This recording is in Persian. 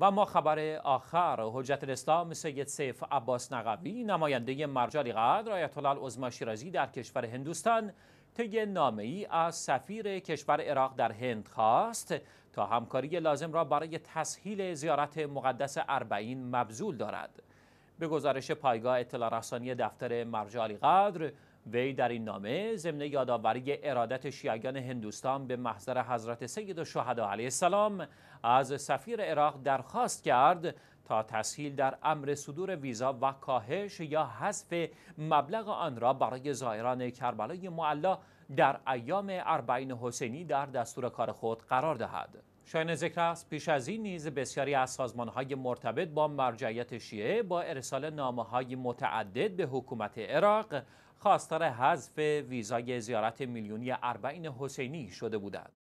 و ما خبر آخر حجت الاسلام سید سیف عباس نقوی نماینده مرجع قدر آیت الله عظما شیرازی در کشور هندوستان طی ای از سفیر کشور عراق در هند خواست تا همکاری لازم را برای تسهیل زیارت مقدس اربعین مبذول دارد به گزارش پایگاه اطلاع رسانی دفتر مرجع قدر وی در این نامه ضمن یادآوری ارادت شیعیان هندوستان به محضر حضرت سید الشهدا علیه السلام از سفیر عراق درخواست کرد تا تسهیل در امر صدور ویزا و کاهش یا حذف مبلغ آن را برای زائران کربلای معلا در ایام اربعین حسینی در دستور کار خود قرار دهد. شاین ذکر است پیش از این نیز بسیاری از سازمان های مرتبط با مرجعیت شیعه با ارسال نامه های متعدد به حکومت عراق خواستار حذف ویزای زیارت میلیونی اربعین حسینی شده بودند.